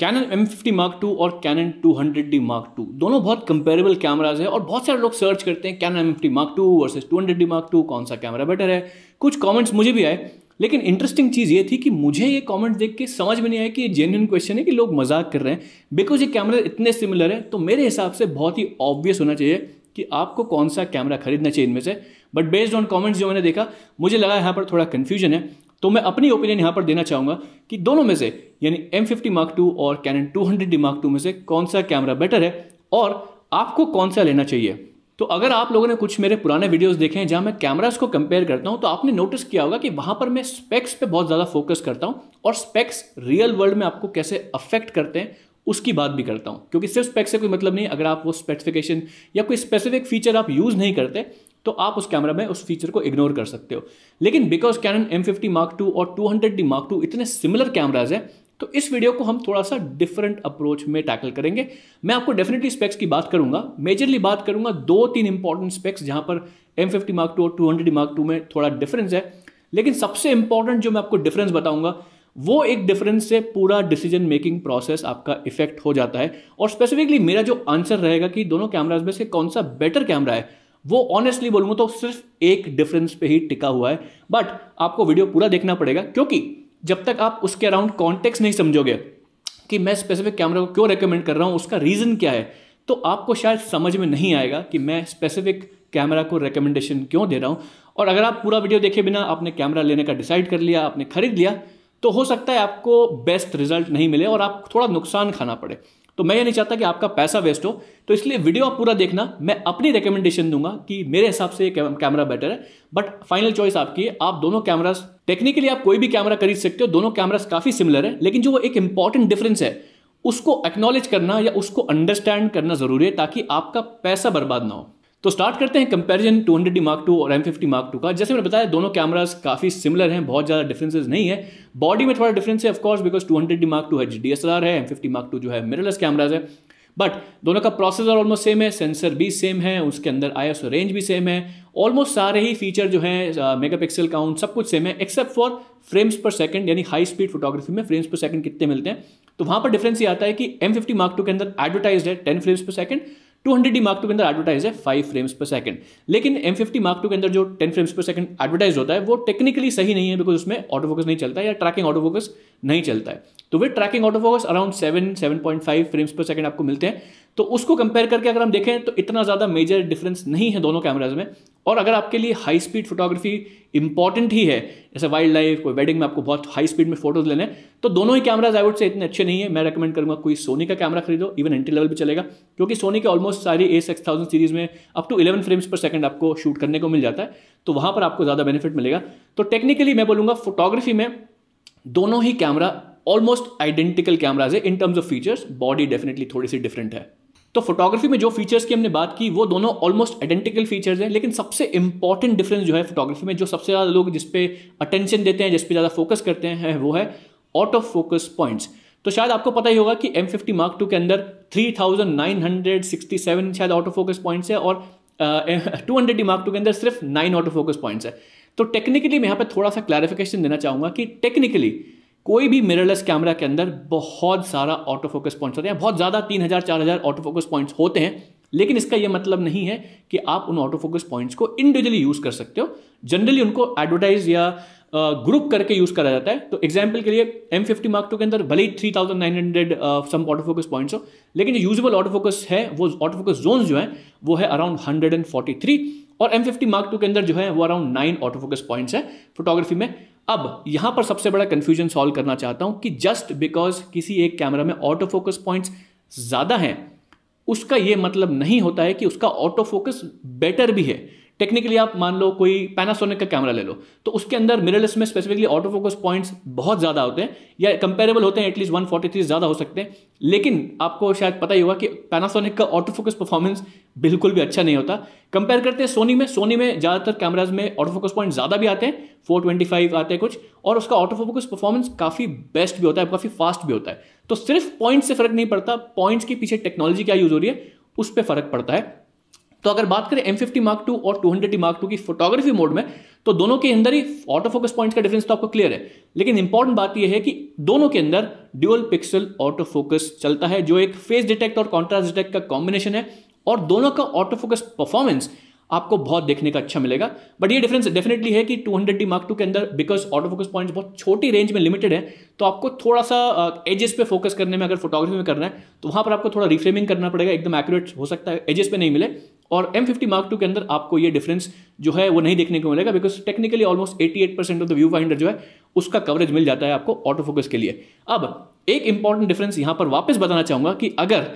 cannon M fifty mark two और Canon two hundred D mark two दोनों बहुत comparable cameras है और बहुत सारे लोग सर्च करते हैं Canon M fifty mark two versus two hundred D mark two कौन सा कैमरा बेटर है कुछ कॉमेंट्स मुझे भी आए लेकिन इंटरेस्टिंग चीज़ ये थी कि मुझे ये कॉमेंट देख के समझ में नहीं आया कि ये जेन्यून क्वेश्चन है कि लोग मजाक कर रहे हैं बिकॉज ये कैमरा इतने सिमिलर है तो मेरे हिसाब से बहुत ही ऑब्वियस होना चाहिए कि आपको कौन सा कैमरा खरीदना चाहिए इनमें से बट बेस्ड ऑन कॉमेंट्स जो मैंने देखा मुझे लगा यहाँ पर थोड़ा कन्फ्यूजन है तो मैं अपनी ओपिनियन यहाँ पर देना चाहूँगा कि दोनों में से यानी एम फिफ्टी मार्क टू और Canon two hundred D mark two में से कौन सा कैमरा बेटर है और आपको कौन सा लेना चाहिए तो अगर आप लोगों ने कुछ मेरे पुराने वीडियोस देखे हैं जहां मैं कैमरास को कंपेयर करता हूं तो आपने नोटिस किया होगा कि वहां पर मैं स्पेक्स पे बहुत ज़्यादा फोकस करता हूं और स्पेक्स रियल वर्ल्ड में आपको कैसे अफेक्ट करते हैं उसकी बात भी करता हूं क्योंकि सिर्फ स्पेक्स से कोई मतलब नहीं अगर आप वो स्पेसिफिकेशन या कोई स्पेसिफिक फीचर आप यूज़ नहीं करते तो आप उस कैमरा में उस फीचर को इग्नोर कर सकते हो लेकिन because Canon M fifty mark two और two hundred D mark two इतने सिमिलर कैमराज हैं तो इस वीडियो को हम थोड़ा सा डिफरेंट अप्रोच में टैकल करेंगे मैं आपको डेफिनेटली स्पेक्स की बात करूंगा मेजरली बात करूंगा दो तीन इंपॉर्टेंट स्पेक्स जहां पर एम फिफ्टी मार्क टू और टू हंड्रेड मार्क टू में थोड़ा डिफरेंस है लेकिन सबसे इंपॉर्टेंट जो मैं आपको डिफरेंस बताऊंगा वो एक डिफरेंस से पूरा डिसीजन मेकिंग प्रोसेस आपका इफेक्ट हो जाता है और स्पेसिफिकली मेरा जो आंसर रहेगा कि दोनों कैमराज में से कौन सा बेटर कैमरा है वो ऑनेस्टली बोलूंगा तो सिर्फ एक डिफरेंस पे ही टिका हुआ है बट आपको वीडियो पूरा देखना पड़ेगा क्योंकि जब तक आप उसके अराउंड कॉन्टेक्स नहीं समझोगे कि मैं स्पेसिफिक कैमरा को क्यों रेकमेंड कर रहा हूँ उसका रीज़न क्या है तो आपको शायद समझ में नहीं आएगा कि मैं स्पेसिफिक कैमरा को रिकमेंडेशन क्यों दे रहा हूँ और अगर आप पूरा वीडियो देखे बिना आपने कैमरा लेने का डिसाइड कर लिया आपने खरीद लिया तो हो सकता है आपको बेस्ट रिजल्ट नहीं मिले और आप थोड़ा नुकसान खाना पड़े तो मैं ये नहीं चाहता कि आपका पैसा वेस्ट हो तो इसलिए वीडियो आप पूरा देखना मैं अपनी रिकमेंडेशन दूंगा कि मेरे हिसाब से ये कैमरा बेटर है बट फाइनल चॉइस आपकी है आप दोनों कैमराज टेक्निकली आप कोई भी कैमरा खरीद सकते हो दोनों कैमराज काफ़ी सिमिलर है लेकिन जो वो एक इंपॉर्टेंट डिफरेंस है उसको एक्नॉलेज करना या उसको अंडरस्टैंड करना ज़रूरी है ताकि आपका पैसा बर्बाद ना हो तो स्टार्ट करते हैं कंपैरिजन 200 हंड्रेड मार्क टू और एम फिफ्टी मार्क टू का जैसे मैंने बताया दोनों कैमरास काफ़ी सिमिलर हैं बहुत ज़्यादा डिफरेंसेस नहीं है बॉडी में थोड़ा डिफरेंस है of course because two hundred mark two है डी एस आर है एम फिफ्टी मार्क टू जो है मिररलेस कैमराज है बट दोनों का प्रोसेसर ऑलमोस्ट सेम है सेंसर भी सेम है उसके अंदर आई एस रेंज भी सेम है ऑलमोस्ट सारे ही फीचर जो है मेगा पिक्सल काउंट सब कुछ सेम है except for frames per second यानी हाई स्पीड फोटोग्राफी में फ्रेम्स पर सेकंड कितने मिलते हैं तो वहां पर डिफरेंस ये आता है कि एम फिफ्टी मार्क टू के अंदर एडवर्टाइज है ten frames per second two hundred D mark two के अंदर एडवर्टाइज है फाइव फ्रेम्स पर सेकंड लेकिन एम फिफ्टी मार्क टू के अंदर जो ten frames per second advertise होता है वो टेक्निकली सही नहीं है बिकॉज उसमें ऑटो फोकस नहीं चलता है या ट्रैकिंग ऑटो फोकस नहीं चलता है तो वे tracking auto focus around seven seven point five frames per second आपको मिलते हैं तो उसको कंपेयर करके अगर हम देखें तो इतना ज़्यादा मेजर डिफरेंस नहीं है दोनों कैमराज में और अगर आपके लिए हाई स्पीड फोटोग्राफी इंपॉर्टेंट ही है जैसे वाइल्ड लाइफ कोई वेडिंग में आपको बहुत हाई स्पीड में फोटोज लेने हैं तो दोनों ही कैमराज आई वुड से इतने अच्छे नहीं है मैं रेकमेंड करूंगा कोई सोनी का कैमरा खरीदो इवन एंट्री लेवल भी चलेगा क्योंकि सोनी के ऑलमोस्ट सारी ए सिक्स थाउजेंड सीरीज में up to eleven frames per second आपको शूट करने को मिल जाता है तो वहां पर आपको ज़्यादा बेनिफिट मिलेगा तो टेक्निकली मैं बोलूँगा फोटोग्राफी में दोनों ही कैमरा ऑलमोस्ट आइडेंटिकल कैमराज है in terms of features body definitely थोड़ी सी डिफरेंट है तो फोटोग्राफी में जो फीचर्स की हमने बात की वो दोनों ऑलमोस्ट आइडेंटिकल फीचर्स हैं लेकिन सबसे इंपॉर्टेंट डिफरेंस जो है फोटोग्राफी में जो सबसे ज़्यादा लोग जिस पे अटेंशन देते हैं जिस पे ज़्यादा फोकस करते हैं वो है आउट ऑफ फोकस पॉइंट्स तो शायद आपको पता ही होगा कि एम फिफ्टी मार्क टू के अंदर three thousand nine hundred sixty seven शायद ऑटो फोकस पॉइंट्स है और two hundred D mark two के अंदर सिर्फ नाइन ऑटो फोकस पॉइंट्स है तो टेक्निकली मैं यहाँ पर थोड़ा सा क्लैरिफिकेशन देना चाहूँगा कि टेक्निकली कोई भी मिररलेस कैमरा के अंदर बहुत सारा ऑटो फोकस पॉइंट्स होते हैं बहुत ज़्यादा तीन हज़ार चार हज़ार ऑटो फोकस पॉइंट्स होते हैं लेकिन इसका यह मतलब नहीं है कि आप उन ऑटो फोकस पॉइंट्स को इंडिविजुअली यूज़ कर सकते हो जनरली उनको एडवर्टाइज या ग्रुप करके यूज़ करा जाता है तो एग्जाम्पल के लिए एम फिफ्टी मार्क टू के अंदर भले ही three thousand nine hundred some auto focus points हो लेकिन जो यूजल ऑटो फोकस है वो ऑटो फोकस जोन जो है वो है around hundred and forty three और एम फिफ्टी मार्क टू के अंदर जो है वो अराउंड नाइन ऑटोफोकस पॉइंट्स है फोटोग्राफी में अब यहां पर सबसे बड़ा कंफ्यूजन सॉल्व करना चाहता हूं कि जस्ट बिकॉज किसी एक कैमरा में ऑटोफोकस पॉइंट्स ज़्यादा हैं उसका ये मतलब नहीं होता है कि उसका ऑटोफोकस बेटर भी है टेक्निकली आप मान लो कोई पैनासोनिक का कैमरा ले लो तो उसके अंदर मिररलेस में स्पेसिफिकली ऑटो फोकस पॉइंट्स बहुत ज़्यादा होते हैं या कंपेरेबल होते हैं एटलीस्ट वन फोर्टी थ्री ज़्यादा हो सकते हैं लेकिन आपको शायद पता ही होगा कि पैनासोनिक का ऑटो फोकस परफॉर्मेंस बिल्कुल भी अच्छा नहीं होता कंपेयर करते हैं सोनी में सोनी में ज़्यादातर कैमराज में ऑटो फोकस पॉइंट ज़्यादा भी आते हैं फोर ट्वेंटी फाइव आते हैं कुछ और उसका ऑटो फोकस परफॉर्मेंस काफ़ी बेस्ट भी होता है काफ़ी फास्ट भी होता है तो सिर्फ पॉइंट से फर्क नहीं पड़ता पॉइंट्स के पीछे टेक्नोलॉजी क्या यूज़ हो रही है उस पर फर्क पड़ता है तो अगर बात करें एम फिफ्टी मार्क टू और टू हंड्रेड मार्क टू की फोटोग्राफी मोड में तो दोनों के अंदर ही ऑटो फोकस पॉइंट का डिफरेंस तो आपको क्लियर है लेकिन इंपॉर्टेंट बात यह है कि दोनों के अंदर ड्यूअल पिक्सल ऑटो फोकस चलता है जो एक फेस डिटेक्ट और कॉन्ट्रास्ट डिटेक्ट का कॉम्बिनेशन है और दोनों का ऑटो फोकस परफॉर्मेंस आपको बहुत देखने का अच्छा मिलेगा बट ये डिफरेंस डेफिनेटली है कि 200D hundred D mark two के अंदर बिकॉज ऑटो फोकस पॉइंट बहुत छोटी रेंज में लिमिटेड है तो आपको थोड़ा सा एजेस पे फोकस करने में अगर फोटोग्राफी में करना है तो वहां पर आपको थोड़ा रिफ्रेमिंग करना पड़ेगा एकदम एक्यूरेट हो सकता है एजेस पे नहीं मिले और एम फिफ्टी मार्क टू के अंदर आपको ये डिफरेंस जो है वो नहीं देखने को मिलेगा because technically almost eighty eight percent of the viewfinder जो है उसका कवरेज मिल जाता है आपको ऑटो फोकस के लिए अब एक इंपॉर्टेंट डिफरेंस यहां पर वापस बताना चाहूंगा कि अगर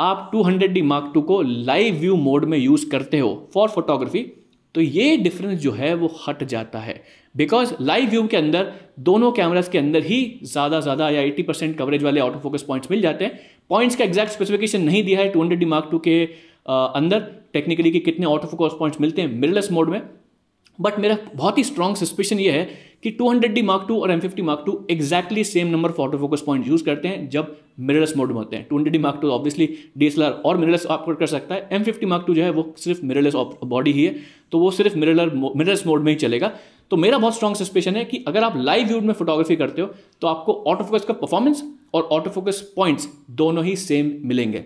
आप two hundred D mark two को लाइव व्यू मोड में यूज़ करते हो फॉर फोटोग्राफी तो ये डिफरेंस जो है वो हट जाता है बिकॉज लाइव व्यू के अंदर दोनों कैमराज के अंदर ही ज़्यादा ज़्यादा या 80 परसेंट कवरेज वाले ऑटो फोकस पॉइंट्स मिल जाते हैं पॉइंट्स का एग्जैक्ट स्पेसिफिकेशन नहीं दिया है two hundred D mark two के अंदर टेक्निकली कि कितने आउट ऑफ कॉस्ट पॉइंट्स मिलते हैं मिरलेस मोड में बट मेरा बहुत ही स्ट्रॉन्ग सस्पेशन ये है कि 200 डी मार्क टू और M fifty mark two exactly same number for auto focus point use करते हैं जब मिररलेस मोड में होते हैं 200 D mark two obviously D S R और मिररलेस ऑपरेट कर सकता है एम फिफ्टी मार्क टू जो है वो सिर्फ मिररलेस बॉडी ही है तो वो सिर्फ मिररलर मिररलेस मोड में ही चलेगा तो मेरा बहुत स्ट्रॉन्ग सस्पेशन है कि अगर आप लाइव व्यूड में फोटोग्राफी करते हो तो आपको ऑटो फोकस का परफॉर्मेंस और ऑटो फोकस पॉइंट्स दोनों ही सेम मिलेंगे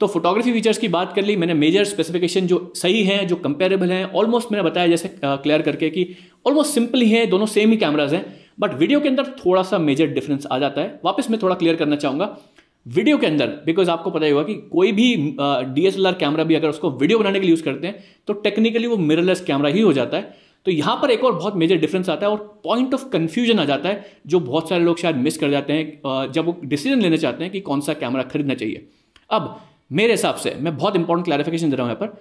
तो फोटोग्राफी फीचर्स की बात कर ली मैंने मेजर स्पेसिफिकेशन जो सही हैं जो कंपेरेबल हैं ऑलमोस्ट मैंने बताया जैसे क्लियर करके कि ऑलमोस्ट सिंपल ही हैं दोनों सेम ही कैमराज हैं बट वीडियो के अंदर थोड़ा सा मेजर डिफरेंस आ जाता है वापस मैं थोड़ा क्लियर करना चाहूँगा वीडियो के अंदर बिकॉज आपको पता ही होगा कि कोई भी डी कैमरा भी अगर उसको वीडियो बनाने के लिए यूज़ करते हैं तो टेक्निकली वो मिररलेस कैमरा ही हो जाता है तो यहाँ पर एक और बहुत मेजर डिफरेंस आता है और पॉइंट ऑफ कन्फ्यूजन आ जाता है जो बहुत सारे लोग शायद मिस कर जाते हैं जब वो डिसीजन लेना चाहते हैं कि कौन सा कैमरा खरीदना चाहिए अब मेरे हिसाब से मैं बहुत इंपॉर्टेंट क्लैरिफिकेशन दे रहा हूँ यहाँ पर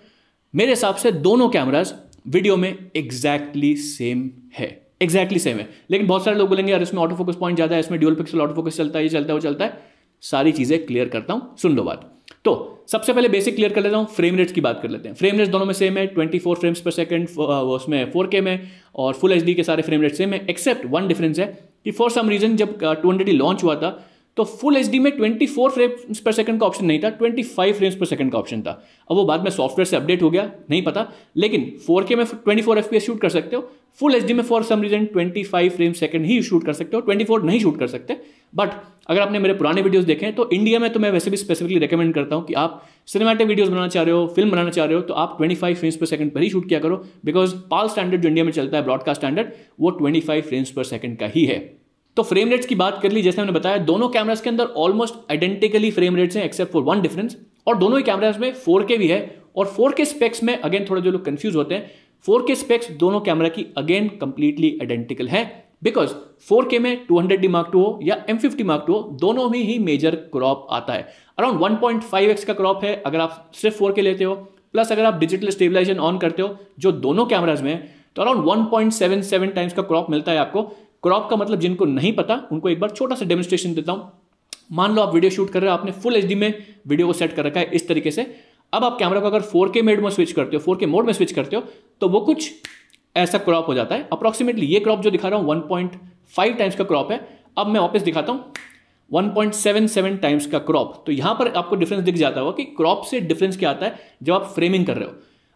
मेरे हिसाब से दोनों कैमराज वीडियो में एग्जैक्टली exactly सेम है एग्जैक्टली exactly सेम है लेकिन बहुत सारे लोग बोलेंगे यार इसमें ऑटो फोकस पॉइंट ज़्यादा है इसमें ड्यूल पिक्सल ऑटो फोकस चलता है ये चलता है वो चलता है सारी चीज़ें क्लियर करता हूँ सुन लो बात तो सबसे पहले बेसिक क्लियर कर लेता हूँ फ्रेम रेट्स की बात कर लेते हैं फ्रेम रेट्स दोनों में सेम है twenty four frames per second उसमें फोर के में और फुल एच के सारे फ्रेम रेट सेम है एक्सेप्ट वन डिफरेंस है कि फॉर सम रीजन जब टू uh, लॉन्च हुआ था तो फुल एच में 24 फ्रेम्स पर सेकंड का ऑप्शन नहीं था 25 फ्रेम्स पर सेकंड का ऑप्शन था अब वो बाद में सॉफ्टवेयर से अपडेट हो गया नहीं पता लेकिन 4K में 24 fps शूट कर सकते हो फुल एच में for some reason 25 frame second ही शूट कर सकते हो 24 नहीं शूट कर सकते बट अगर आपने मेरे पुराने वीडियोस देखें तो इंडिया में तो मैं वैसे भी स्पेसिफिकली रिकमेंड करता हूँ कि आप सिनेमैटिक वीडियोज बनाना चाह रहे हो फिल्म बनाना चाह रहे हो तो आप 25 फ्रेम्स पर सेकंड पर ही शूट किया करो बिकॉज पाल स्टैंडर्ड जो इंडिया में चलता है ब्रॉडकास्ट स्टैंडर्ड वो 25 फ्रेम्स पर सेकंड का ही है तो फ्रेम रेट्स की बात कर ली जैसे हमने बताया दोनों कैमरास के अंदर ऑलमोस्ट आइडेंटिकली फ्रेम रेट्स हैं एक्सेप्ट फॉर वन डिफरेंस और दोनों ही कैमरास में फोर भी है और फोर स्पेक्स में अगेन थोड़ा जो लोग कंफ्यूज होते हैं फोर स्पेक्स दोनों कैमरा की अगेन कंप्लीटली आइडेंटिकल है बिकॉज 4K में 200 हंड्रेड डी मार्क टू हो या एम फिफ्टी मार्क टू हो दोनों में ही मेजर क्रॉप आता है अराउंड 1.5x का क्रॉप है अगर आप सिर्फ 4K लेते हो प्लस अगर आप डिजिटल स्टेबलाइजेशन ऑन करते हो जो दोनों कैमराज में है तो अराउंड 1.77 टाइम्स का क्रॉप मिलता है आपको क्रॉप का मतलब जिनको नहीं पता उनको एक बार छोटा सा डेमोस्ट्रेशन देता हूँ मान लो आप वीडियो शूट कर रहे हो आपने फुल एच में वीडियो को सेट कर रखा है इस तरीके से अब आप कैमरा को अगर फोर के मेड में स्विच करते हो फोर के मोड में स्विच करते हो तो वो कुछ ऐसा क्रॉप हो जाता है अप्रॉक्सीमेटली ये क्रॉप जो दिखा रहा हूँ वन पॉइंट फाइव टाइम्स का क्रॉप है अब मैं वापस दिखाता हूँ 1.77 टाइम्स का क्रॉप तो यहां पर आपको डिफरेंस दिख जाता होगा कि क्रॉप से डिफरेंस क्या आता है जब आप फ्रेमिंग कर रहे हो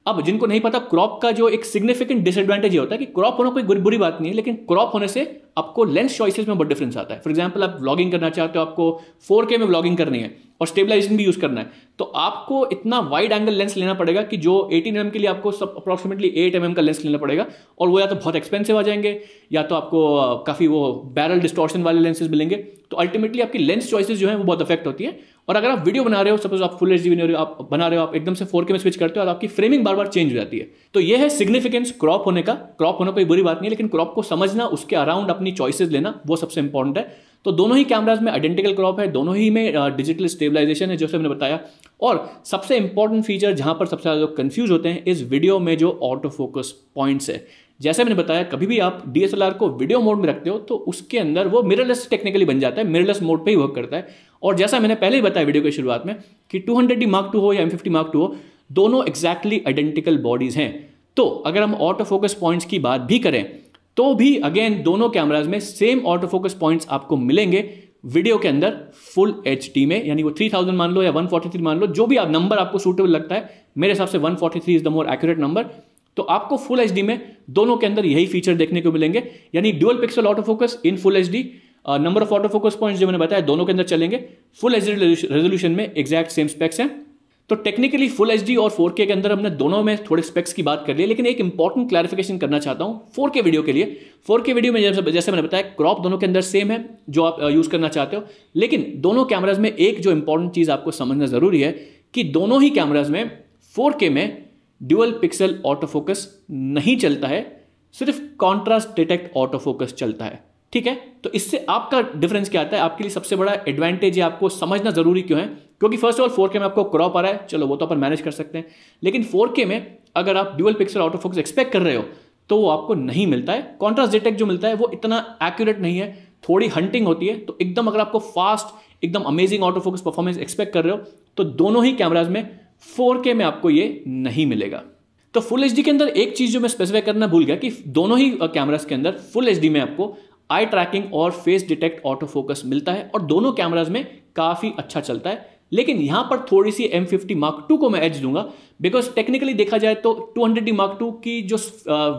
अब जिनको नहीं पता क्रॉप का जो एक सिग्निफिकेंट डिसएडवांटेज ये होता है कि क्रॉप होना कोई बुरी बात नहीं है लेकिन क्रॉप होने से आपको लेंस चॉइसेस में बहुत डिफरेंस आता है फॉर एग्जाम्पल आप ब्लॉगिंग करना चाहते हो आपको फोर में व्लॉगिंग करनी है और स्टेबलाइजेशन भी यूज़ करना है तो आपको इतना वाइड एंगल लेंस लेना पड़ेगा कि जो एटीन एम mm के लिए आपको सब अप्रॉक्सीमेटली एट एम का लेंस लेना पड़ेगा और वो या तो बहुत एक्सपेंसिव आ जाएंगे या तो आपको काफ़ी वो बैरल डिस्टॉर्शन वाले लेंसेज मिलेंगे तो अल्टीमेटली आपकी लेंस चॉइसेस जो है वो बहुत अफेक्ट होती है और अगर आप वीडियो बना रहे हो सपोज आप फुल एच डी वीडियो आप बना रहे हो आप एकदम से फोर के में स्विच करते हो और आपकी फ्रेमिंग बार बार चेंज हो जाती है तो ये है सिग्निफिकेंस क्रॉप होने का क्रॉप होना कोई बुरी बात नहीं है लेकिन क्रॉप को समझना उसके अराउंड अपनी चॉइसेस लेना वो सबसे इंपॉर्टेंट है तो दोनों ही कैमराज में आइडेंटिकल क्रॉप है दोनों ही में डिजिटल स्टेबलाइजेशन है जैसे मैंने बताया और सबसे इंपॉर्टेंट फीचर जहां पर सबसे ज़्यादा कंफ्यूज होते हैं इस वीडियो में जो ऑटो फोकस पॉइंट्स है जैसे मैंने बताया कभी भी आप डीएसएलआर को वीडियो मोड में रखते हो तो उसके अंदर वो मिररलेस टेक्निकली बन जाता है मिररलेस मोड पे ही वर्क करता है और जैसा मैंने पहले ही बताया वीडियो की शुरुआत में कि two hundred D mark two हो या एम फिफ्टी मार्क टू हो दोनों एग्जैक्टली आइडेंटिकल बॉडीज़ हैं तो अगर हम ऑटो फोकस पॉइंट्स की बात भी करें तो भी अगेन दोनों कैमराज में सेम ऑटो फोकस पॉइंट्स आपको मिलेंगे वीडियो के अंदर फुल एच में यानी वो 3000 मान लो या 143 मान लो जो भी आप नंबर आपको सूटेबल लगता है मेरे हिसाब से 143 is the more accurate number तो आपको फुल एच में दोनों के अंदर यही फीचर देखने को मिलेंगे यानी dual pixel auto focus in full H number of auto focus point जो मैंने बताया दोनों के अंदर चलेंगे फुल एच रेजोल्यूशन में एग्जैक्ट सेम स्पेक्स हैं तो टेक्निकली फुल एच और फोर के अंदर हमने दोनों में थोड़े स्पेक्स की बात कर ली लेकिन एक इंपॉर्टेंट क्लैरिफिकेशन करना चाहता हूँ फोर के वीडियो के लिए फोर के वीडियो में जैसे जैसे मैंने बताया क्रॉप दोनों के अंदर सेम है जो आप यूज़ uh, करना चाहते हो लेकिन दोनों कैमराज में एक जो इंपॉर्टेंट चीज़ आपको समझना ज़रूरी है कि दोनों ही कैमराज में फोर के में ड्यूअल पिक्सल ऑटो फोकस नहीं चलता है सिर्फ कॉन्ट्रास्ट डिटेक्ट ऑटो फोकस चलता है ठीक है तो इससे आपका डिफरेंस क्या आता है आपके लिए सबसे बड़ा एडवांटेज है आपको समझना जरूरी क्यों है क्योंकि फर्स्ट ऑफ ऑल 4K में आपको क्रॉप आ रहा है चलो वो तो अपन मैनेज कर सकते हैं लेकिन 4K में अगर आप dual pixel out of focus expect कर रहे हो तो वो आपको नहीं मिलता है कॉन्ट्रास्ट डिटेक्ट जो मिलता है वो इतना एक्यूरेट नहीं है थोड़ी हंटिंग होती है तो एकदम अगर आपको फास्ट एकदम amazing out of focus performance expect कर रहे हो तो दोनों ही कैमराज में फोर में आपको ये नहीं मिलेगा तो फुल एच के अंदर एक चीज़ जो मैं स्पेसिफाई करना भूल गया कि दोनों ही कैमराज के अंदर फुल एच में आपको आई ट्रैकिंग और फेस डिटेक्ट ऑटो फोकस मिलता है और दोनों कैमराज में काफ़ी अच्छा चलता है लेकिन यहाँ पर थोड़ी सी एम फिफ्टी मार्क टू को मैं एज दूंगा बिकॉज टेक्निकली देखा जाए तो two hundred D mark two की जो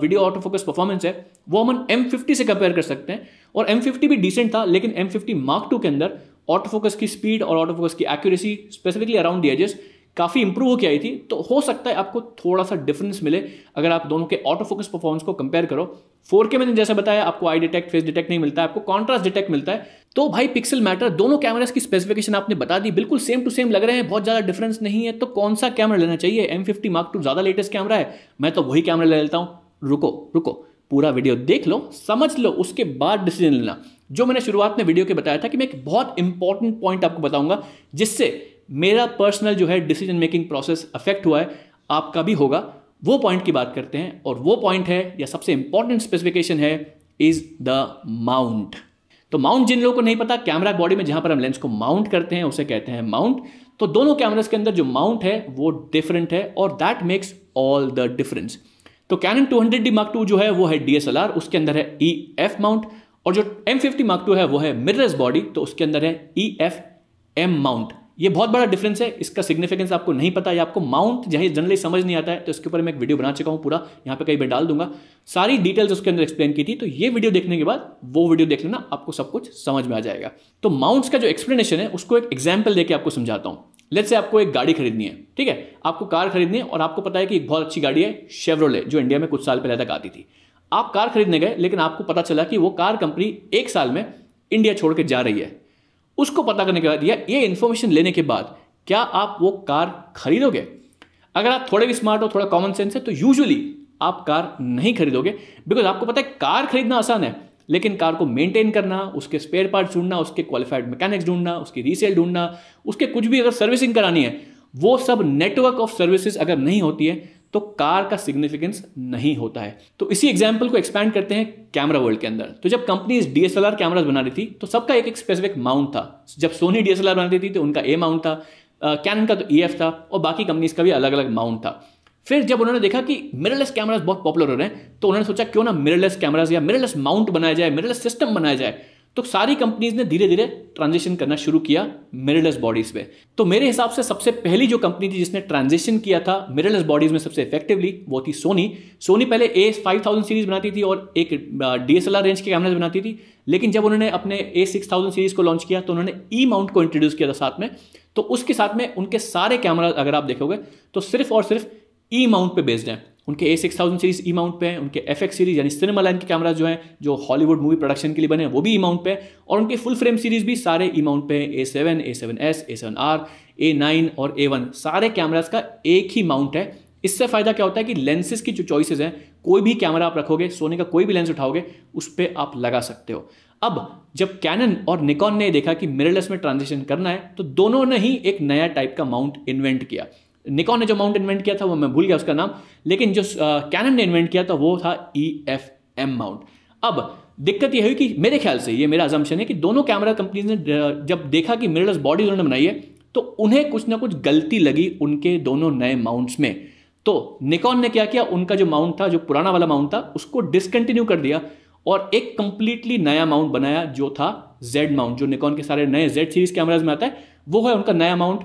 वीडियो ऑटो फोकस परफॉर्मेंस है वो हम एम फिफ्टी से कंपेयर कर सकते हैं और एम फिफ्टी भी डिसेंट था लेकिन एम फिफ्टी मार्क टू के अंदर ऑटो फोकस की स्पीड और ऑटो फोकस की accuracy specifically around the edges काफ़ी इंप्रूव होकर आई थी तो हो सकता है आपको थोड़ा सा डिफरेंस मिले अगर आप दोनों के ऑटो फोकस परफॉर्मेंस को कंपेयर करो फोर के मैंने जैसे बताया आपको आई डिटेक्ट फेस डिटेक्ट नहीं मिलता है आपको कॉन्ट्रास्ट डिटेक्ट मिलता है तो भाई पिक्सल मैटर दोनों कैमराज की स्पेसिफिकेशन आपने बता दी बिल्कुल सेम टू सेम लग रहे हैं बहुत ज़्यादा डिफरेंस नहीं है तो कौन सा कैमरा लेना चाहिए एम फिफ्टी मार्क टू ज़्यादा लेटेस्ट कैमरा है मैं तो वही कैमरा ले लेता हूँ रुको रुको पूरा वीडियो देख लो समझ लो उसके बाद डिसीजन लेना जो मैंने शुरुआत में वीडियो के बताया था कि मैं एक बहुत इंपॉर्टेंट पॉइंट आपको बताऊंगा जिससे मेरा पर्सनल जो है डिसीजन मेकिंग प्रोसेस अफेक्ट हुआ है आपका भी होगा वो पॉइंट की बात करते हैं और वो पॉइंट है या सबसे इंपॉर्टेंट स्पेसिफिकेशन है इज द माउंट तो माउंट जिन लोगों को नहीं पता कैमरा बॉडी में जहां पर हम लेंस को माउंट करते हैं उसे कहते हैं माउंट तो दोनों कैमराज के अंदर जो माउंट है वो डिफरेंट है और that makes all the difference तो Canon hundred D mark two जो है वो है डीएसएलआर उसके अंदर है ई एफ माउंट और जो एम फिफ्टी मार्क टू है वो है मिररस बॉडी तो उसके अंदर है ई एफ एम माउंट ये बहुत बड़ा डिफरेंस है इसका सिग्निफिकेंस आपको नहीं पता है आपको माउंट जहाँ जनरली समझ नहीं आता है तो इसके ऊपर मैं एक वीडियो बना चुका हूँ पूरा यहाँ पे कहीं मैं डाल दूंगा सारी डिटेल्स उसके अंदर एक्सप्लेन की थी तो ये वीडियो देखने के बाद वो वीडियो देख लेना आपको सब कुछ समझ में आ जाएगा तो माउंट्स का जो एक्सप्लेनेशन है उसको एक एग्जाम्पल देकर आपको समझाता हूँ लेट से आपको एक गाड़ी खरीदनी है ठीक है आपको कार खरीदनी है और आपको पता है कि एक बहुत अच्छी गाड़ी है शेवरोले जो इंडिया में कुछ साल पहले तक आती थी आप कार खरीदने गए लेकिन आपको पता चला कि वो कार कंपनी एक साल में इंडिया छोड़ के जा रही है उसको पता करने के बाद या ये इन्फॉर्मेशन लेने के बाद क्या आप वो कार खरीदोगे अगर आप थोड़े भी स्मार्ट हो थोड़ा कॉमन सेंस है तो यूजुअली आप कार नहीं खरीदोगे बिकॉज आपको पता है कार खरीदना आसान है लेकिन कार को मेंटेन करना उसके स्पेयर पार्ट्स ढूंढना उसके क्वालिफाइड मैकेनिक्स ढूंढना उसकी रीसेल ढूंढना उसके कुछ भी अगर सर्विसिंग करानी है वो सब नेटवर्क ऑफ सर्विसेज अगर नहीं होती है तो कार का सिग्निफिकेंस नहीं होता है तो इसी एग्जाम्पल को एक्सपैंड करते हैं कैमरा वर्ल्ड के अंदर तो जब कंपनीज डी एस कैमराज बना रही थी तो सबका एक एक स्पेसिफिक माउंट था जब सोनी डी बना रही थी तो उनका ए माउंट था कैन का तो ई e एफ था और बाकी कंपनीज का भी अलग अलग माउंट था फिर जब उन्होंने देखा कि मिररलेस कैमराज बहुत पॉपुलर हो रहे हैं तो उन्होंने सोचा क्यों ना मिररलेस कैमराज या मिररलेस माउंट बनाया जाए मिररलेस सिस्टम बनाया जाए तो सारी कंपनीज ने धीरे धीरे ट्रांजेक्शन करना शुरू किया मिररलेस बॉडीज पे तो मेरे हिसाब से सबसे पहली जो कंपनी थी जिसने ट्रांजेक्शन किया था मिररलेस बॉडीज में सबसे इफेक्टिवली वो थी सोनी सोनी पहले ए फाइव थाउजेंड सीरीज बनाती थी और एक डीएसएलआर रेंज के कैमराज बनाती थी लेकिन जब उन्होंने अपने ए सिक्स थाउजेंड सीरीज को लॉन्च किया तो उन्होंने ई e माउंट को इंट्रोड्यूस किया था साथ में तो उसके साथ में उनके सारे कैमरा अगर आप देखोगे तो सिर्फ और सिर्फ ई e माउंट पे बेस्ड हैं उनके A six thousand series E mount पे है उनके एफ एक्स सीरीज यानी सिनेमा लाइन के कैमरा जो है जो हॉलीवुड मूवी प्रोडक्शन के लिए बने हैं वो भी ई e माउंट पे है और उनके फुल फ्रेम सीरीज भी सारे ई e माउंट पे हैं A seven A seven S A seven R A nine और ए वन सारे कैमराज का एक ही माउंट है इससे फ़ायदा क्या होता है कि लेंसेज की जो चॉइसेज हैं कोई भी कैमरा आप रखोगे सोने का कोई भी लेंस उठाओगे उस पर आप लगा सकते हो अब जब कैनन और निकॉन ने देखा कि मिररलेस में ट्रांजिशन करना है तो दोनों ने ही एक नया टाइप का माउंट इन्वेंट किया निकॉन ने जो माउंट इन्वेंट किया था वो मैं भूल गया उसका नाम लेकिन जो कैन ने इन्वेंट किया था वो था ई एफ एम माउंट अब दिक्कत यह हुई कि मेरे ख्याल से ये मेरा अजम्पन है कि दोनों कैमरा कंपनीज ने जब देखा कि मिररलेस बॉडी उन्होंने बनाई है तो उन्हें कुछ ना कुछ गलती लगी उनके दोनों नए माउंट्स में तो निकॉन ने क्या किया उनका जो माउंट था जो पुराना वाला माउंट था उसको डिसकंटिन्यू कर दिया और एक कंप्लीटली नया माउंट बनाया जो था जेड माउंट जो निकॉन के सारे नए जेड सीरीज कैमराज में आता है वो है उनका नया माउंट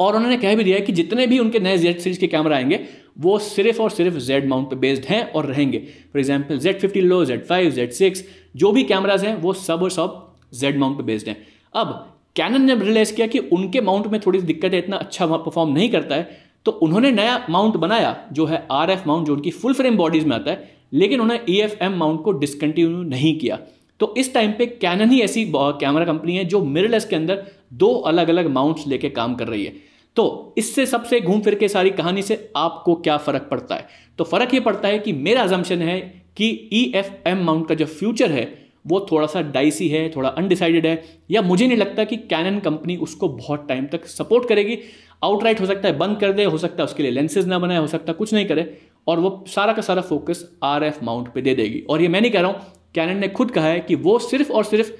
और उन्होंने कह भी दिया है कि जितने भी उनके नए जेड सीरीज के कैमरा आएंगे वो सिर्फ और सिर्फ जेड माउंट पे बेस्ड हैं और रहेंगे फॉर एग्जाम्पल जेड फिफ्टी लो जेड फाइव जेड सिक्स जो भी कैमराज हैं वो सब और सब जेड माउंट पे बेस्ड हैं अब कैनन ने रियलाइज़ किया कि उनके माउंट में थोड़ी सी दिक्कत है इतना अच्छा परफॉर्म नहीं करता है तो उन्होंने नया माउंट बनाया जो है आर एफ माउंट जो उनकी फुल फ्रेम बॉडीज में आता है लेकिन उन्होंने ई एफ एम माउंट को डिसकंटिन्यू नहीं किया तो इस टाइम पे कैनन ही ऐसी कैमरा कंपनी है जो मिररलेस के अंदर दो अलग अलग माउंट्स लेके काम कर रही है तो इससे सबसे घूम फिर के सारी कहानी से आपको क्या फ़र्क पड़ता है तो फ़र्क ये पड़ता है कि मेरा अजम्पन है कि ई एफ एम माउंट का जो फ्यूचर है वो थोड़ा सा डाइसी है थोड़ा अनडिसाइडेड है या मुझे नहीं लगता कि कैनन कंपनी उसको बहुत टाइम तक सपोर्ट करेगी आउटराइट हो सकता है बंद कर दे हो सकता है उसके लिए लेंसेज ना बनाए हो सकता है कुछ नहीं करे और वो सारा का सारा फोकस आर एफ माउंट पर दे देगी और ये मैं नहीं कह रहा हूँ कैनन ने खुद कहा है कि वो सिर्फ और सिर्फ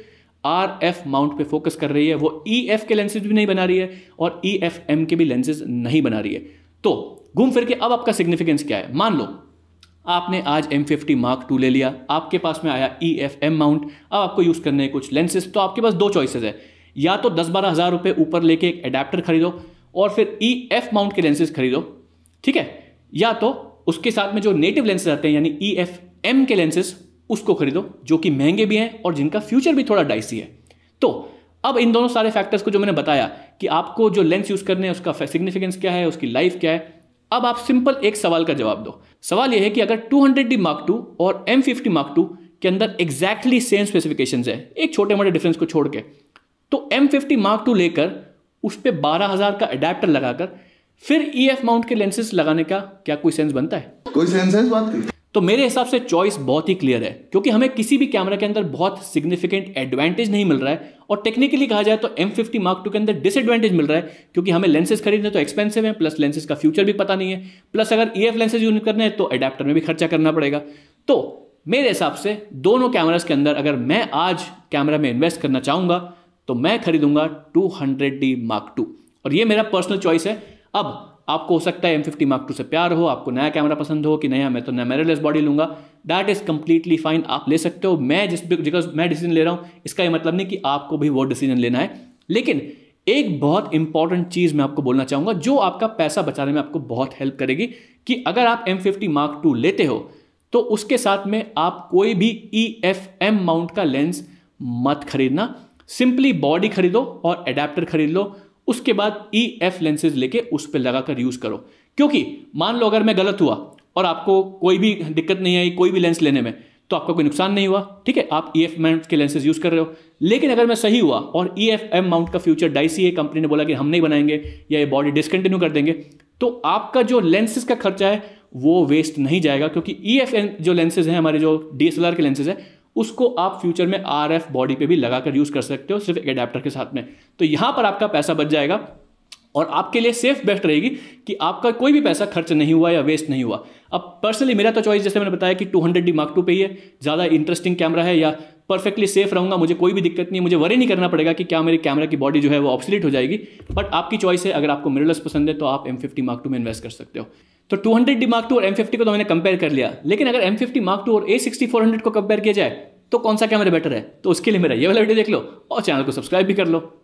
आर एफ माउंट पे फोकस कर रही है वो ई e एफ के लेंसेज भी नहीं बना रही है और ई एफ एम के भी लेंसेज नहीं बना रही है तो घूम फिर के अब आपका सिग्निफिकेंस क्या है मान लो आपने आज एम फिफ्टी मार्क टू ले लिया आपके पास में आया ई एफ एम माउंट अब आपको यूज़ करने हैं कुछ लेंसेज तो आपके पास दो चॉइसेज है या तो दस बारह हज़ार रुपये ऊपर लेके एक अडेप्टर खरीदो और फिर ई एफ माउंट के लेंसेज खरीदो ठीक है या तो उसके साथ में जो नेटिव लेंसेज आते हैं यानी ई एफ एम के लेंसेज उसको खरीदो जो कि महंगे भी हैं और जिनका फ्यूचर भी थोड़ा डाइसी है तो अब इन दोनों सारे फैक्टर्स को जो मैंने बताया कि आपको जो लेंस यूज़ करने हैं उसका सिग्निफिकेंस क्या है उसकी लाइफ क्या है अब आप सिंपल एक सवाल का जवाब दो सवाल यह है कि अगर टू डी मार्क टू और एम फिफ्टी मार्क टू के अंदर एग्जैक्टली सेम स्पेसिफिकेशन है एक छोटे मोटे डिफरेंस को छोड़ के तो एम फिफ्टी मार्क टू लेकर उस पर बारह हज़ार का अडेप्टर लगाकर फिर ई एफ माउंट के लेंसेज लगाने का क्या कोई सेंस बनता है कोई सेंस है इस बात की तो मेरे हिसाब से चॉइस बहुत ही क्लियर है क्योंकि हमें किसी भी कैमरा के अंदर बहुत सिग्निफिकेंट एडवांटेज नहीं मिल रहा है और टेक्निकली कहा जाए तो एम फिफ्टी मार्क टू के अंदर डिसएडवांटेज मिल रहा है क्योंकि हमें लेंसेज खरीदने तो एक्सपेंसिव है प्लस लेंसेज का फ्यूचर भी पता नहीं है प्लस अगर ई एफ लेंसेज यूज करने हैं तो अडेप्टर में भी खर्चा करना पड़ेगा तो मेरे हिसाब से दोनों कैमराज के अंदर अगर मैं आज कैमरा में इन्वेस्ट करना चाहूँगा तो मैं खरीदूंगा two hundred D mark two और ये मेरा पर्सनल चॉइस है अब आपको हो सकता है एम फिफ्टी मार्क टू से प्यार हो आपको नया कैमरा पसंद हो कि नया मैं तो नया मेरेलेस बॉडी लूंगा दैट इज़ कम्प्लीटली फाइन आप ले सकते हो मैं जिस बिकॉज मैं डिसीजन ले रहा हूँ इसका यह मतलब नहीं कि आपको भी वो डिसीजन लेना है लेकिन एक बहुत इंपॉर्टेंट चीज़ मैं आपको बोलना चाहूंगा जो आपका पैसा बचाने में आपको बहुत हेल्प करेगी कि अगर आप एम फिफ्टी मार्क टू लेते हो तो उसके साथ में आप कोई भी ई एफ एम माउंट का लेंस मत खरीदना सिंपली बॉडी खरीदो और एडेप्टर खरीद लो उसके बाद ई एफ लेंसेज लेके उस पर लगाकर यूज करो क्योंकि मान लो अगर मैं गलत हुआ और आपको कोई भी दिक्कत नहीं आई कोई भी लेंस लेने में तो आपका कोई नुकसान नहीं हुआ ठीक है आप ई एफ माउंट के लेंसेज यूज कर रहे हो लेकिन अगर मैं सही हुआ और ई एफ एम माउंट का फ्यूचर डाइसी ए कंपनी ने बोला कि हम नहीं बनाएंगे या ये बॉडी डिसकंटिन्यू कर देंगे तो आपका जो लेंसेज का खर्चा है वो वेस्ट नहीं जाएगा क्योंकि ई e एफ जो लेंसेज हैं हमारे जो डी एस एल आर के लेंसेज है उसको आप फ्यूचर में आर एफ बॉडी पर भी लगाकर यूज़ कर सकते हो सिर्फ एक अडेप्टर के साथ में तो यहाँ पर आपका पैसा बच जाएगा और आपके लिए सेफ बेस्ट रहेगी कि आपका कोई भी पैसा खर्च नहीं हुआ या वेस्ट नहीं हुआ अब पर्सनली मेरा तो चॉइस जैसे मैंने बताया कि 200 हंड्रेड डी मार्क टू पे ही है ज़्यादा इंटरेस्टिंग कैमरा है या परफेक्टली सेफ रहूंगा मुझे कोई भी दिक्कत नहीं मुझे वरी नहीं करना पड़ेगा कि क्या मेरे कैमरा की बॉडी जो है वो ऑप्सलेट हो जाएगी बट आपकी चॉइस है अगर आपको मिररलेस पसंद है तो आप एम फिफ्टी मार्क टू में इन्वेस्ट कर सकते हो तो 200 डी मार्क टू और M50 को तो मैंने कंपेयर कर लिया लेकिन अगर M50 मार्क टू और A6400 को कंपेयर किया जाए तो कौन सा कैमरा बेटर है तो उसके लिए मेरा ये वाला वीडियो देख लो और चैनल को सब्सक्राइब भी कर लो